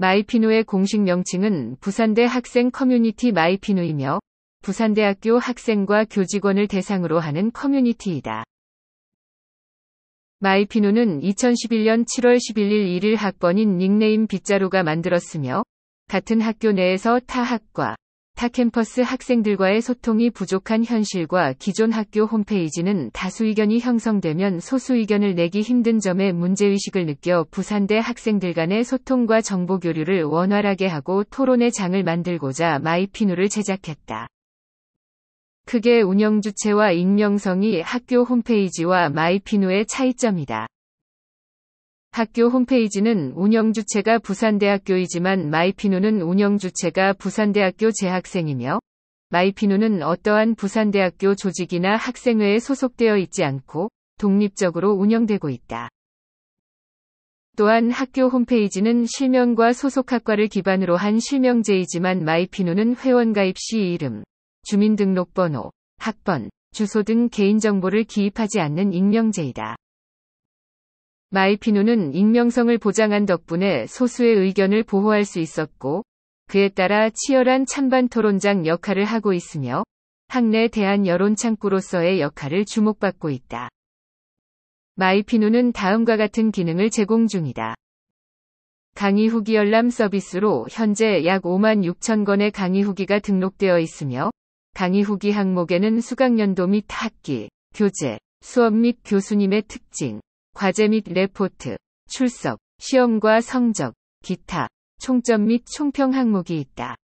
마이피노의 공식 명칭은 부산대 학생 커뮤니티 마이피노이며 부산대학교 학생과 교직원을 대상으로 하는 커뮤니티이다. 마이피노는 2011년 7월 11일 1일 학번인 닉네임 빗자루가 만들었으며 같은 학교 내에서 타 학과, 타 캠퍼스 학생들과의 소통이 부족한 현실과 기존 학교 홈페이지는 다수 의견이 형성되면 소수 의견을 내기 힘든 점에 문제의식을 느껴 부산대 학생들 간의 소통과 정보 교류를 원활하게 하고 토론의 장을 만들고자 마이피누를 제작했다. 크게 운영 주체와 익명성이 학교 홈페이지와 마이피누의 차이점이다. 학교 홈페이지는 운영 주체가 부산대학교이지만 마이피노는 운영 주체가 부산대학교 재학생이며 마이피노는 어떠한 부산대학교 조직이나 학생회에 소속되어 있지 않고 독립적으로 운영되고 있다. 또한 학교 홈페이지는 실명과 소속학과를 기반으로 한 실명제이지만 마이피노는 회원가입 시 이름, 주민등록번호, 학번, 주소 등 개인정보를 기입하지 않는 익명제이다. 마이피누는 익명성을 보장한 덕분에 소수의 의견을 보호할 수 있었고 그에 따라 치열한 찬반 토론장 역할을 하고 있으며 학내 대한 여론 창구로서의 역할을 주목받고 있다. 마이피누는 다음과 같은 기능을 제공 중이다. 강의 후기 열람 서비스로 현재 약 5만 6천 건의 강의 후기가 등록되어 있으며 강의 후기 항목에는 수강연도 및 학기, 교재, 수업 및 교수님의 특징, 과제 및 레포트, 출석, 시험과 성적, 기타, 총점 및 총평 항목이 있다.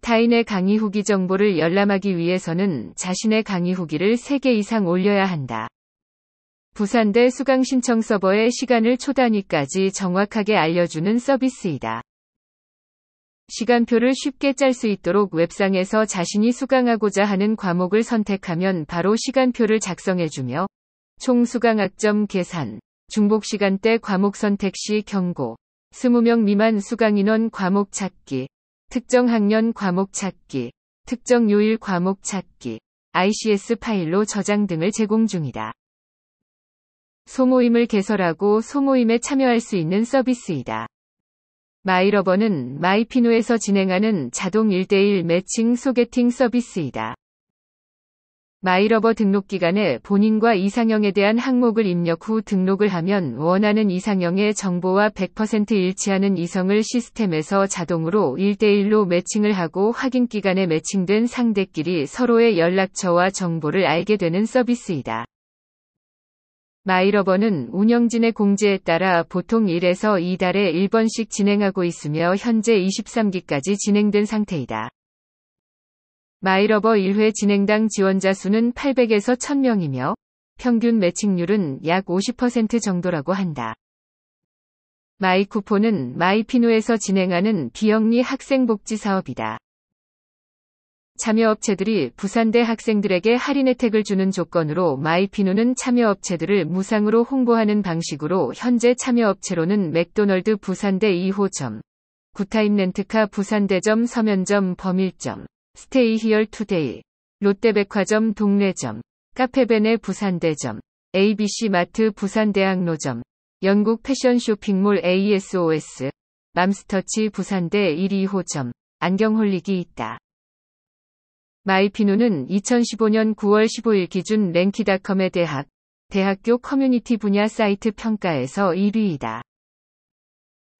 타인의 강의 후기 정보를 열람하기 위해서는 자신의 강의 후기를 3개 이상 올려야 한다. 부산대 수강 신청 서버의 시간을 초단위까지 정확하게 알려주는 서비스이다. 시간표를 쉽게 짤 수 있도록 웹상에서 자신이 수강하고자 하는 과목을 선택하면 바로 시간표를 작성해주며 총수강 학점 계산, 중복 시간대 과목 선택 시 경고, 20명 미만 수강 인원 과목 찾기, 특정 학년 과목 찾기, 특정 요일 과목 찾기, ICS 파일로 저장 등을 제공 중이다. 소모임을 개설하고 소모임에 참여할 수 있는 서비스이다. 마이러버는 마이피노에서 진행하는 자동 1대1 매칭 소개팅 서비스이다. 마이러버 등록 기간에 본인과 이상형에 대한 항목을 입력 후 등록을 하면 원하는 이상형의 정보와 100% 일치하는 이성을 시스템에서 자동으로 1대1로 매칭을 하고 확인 기간에 매칭된 상대끼리 서로의 연락처와 정보를 알게 되는 서비스이다. 마이러버는 운영진의 공지에 따라 보통 1에서 2달에 1번씩 진행하고 있으며 현재 23기까지 진행된 상태이다. 마이러버 1회 진행당 지원자 수는 800에서 1000명이며 평균 매칭률은 약 50% 정도라고 한다. 마이쿠폰은 마이피노에서 진행하는 비영리 학생복지 사업이다. 참여업체들이 부산대 학생들에게 할인 혜택을 주는 조건으로 마이피노는 참여업체들을 무상으로 홍보하는 방식으로 현재 참여업체로는 맥도널드 부산대 2호점, 구타임 렌트카 부산대점 서면점 범일점, 스테이 히얼 투데이, 롯데백화점 동래점, 카페베네 부산대점, ABC 마트 부산대학로점, 영국 패션 쇼핑몰 ASOS, 맘스터치 부산대 1, 2호점, 안경홀릭이 있다. 마이피노는 2015년 9월 15일 기준 랭키닷컴의 대학, 대학교 커뮤니티 분야 사이트 평가에서 1위이다.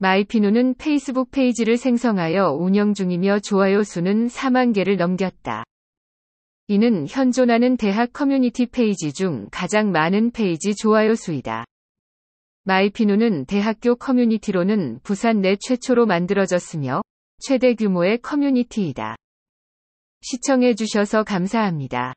마이피노는 페이스북 페이지를 생성하여 운영 중이며 좋아요 수는 4만 개를 넘겼다. 이는 현존하는 대학 커뮤니티 페이지 중 가장 많은 페이지 좋아요 수이다. 마이피노는 대학교 커뮤니티로는 부산 내 최초로 만들어졌으며 최대 규모의 커뮤니티이다. 시청해주셔서 감사합니다.